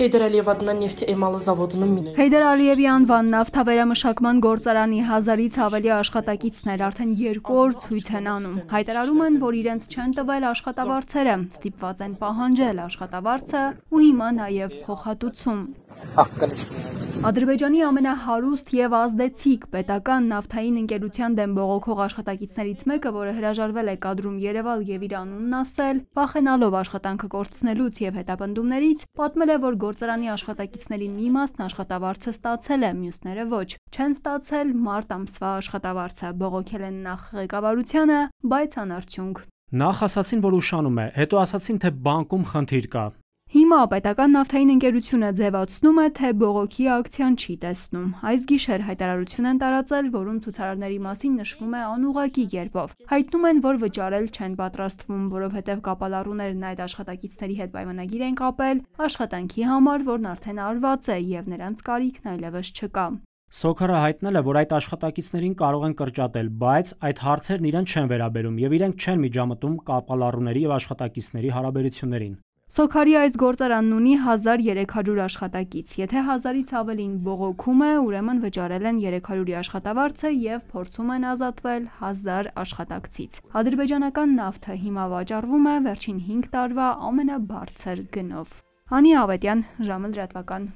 Հեյդեր Ալիևանն նեֆթի էմալը զավոդնում մին։ Հեյդեր Ալիևի անվան նավթավերամշակման գործարանի 1000-ից ավելի աշխատակիցներ արդեն 2 օր ցույց են անում։ Հայտարարում են, որ իրենց չեն տվել աշխատավարձերը, ստիպված են պահանջել աշխատավարձը ու հիմա նաև փոխհատուցում։ Ադրբեջանի ամենահարուստ եւ ազդեցիկ պետական նավթային ընկերության դեմ բողոքող աշխատակիցներից մեկը, որը հրաժարվել է կադրում Երևալ եւ իր անունն ասել, վախենալով աշխատանքը կորցնելուց եւ հետապնդումներից, պատմել է, որ գործարանի աշխատակիցների մի մասն աշխատավարձը ստացել է, մյուսները ոչ։ Չեն ստացել մարտ ամսվա աշխատավարձը, բողոքել են նախ ղեկավարությանը, բայց անարդյունք։ Նախ ասացին, որ ուշանում է, հետո ասացին, թե բանկում խնդիր կա։ Հիմա պետական նավթային ընկերությունը ձևացնում է, թե բողոքի ակցիան չի տեսնում։ Այս գիշեր հայտարարություն են տարածել, որում ցուցարարների մասին նշվում է անուղակի երբով։ Հայտնում են, որ վճարել չեն պատրաստվում, որովհետև կապալառուներն այդ աշխատակիցների հետ պայմանագիր են կապել աշխատանքի համար, որն արդեն արված է եւ նրանց կարիքն այլևս չկա։ Սոքերը հայտնել է, որ այդ աշխատակիցներին կարող են կրճատել, բայց այդ հարցերն իրեն չեն վերաբերում եւ իրենք չեն միջամտում կապալառուների եւ աշխատակիցների հարաբերություններին։ Սոքարի այս գործարանն ունի 1300 աշխատակից։ Եթե 1000-ից ավելին բողոքում է, ուրեմն վճարել են 300-ի աշխատավարձը եւ փորձում են ազատվել 1000 աշխատակցից։ Ադրբեջանական նավթը հիմա վաճառվում է վերջին 5 տարվա ամենաբարձր գնով։ Անի Ավետյան, ժամը լրատվական։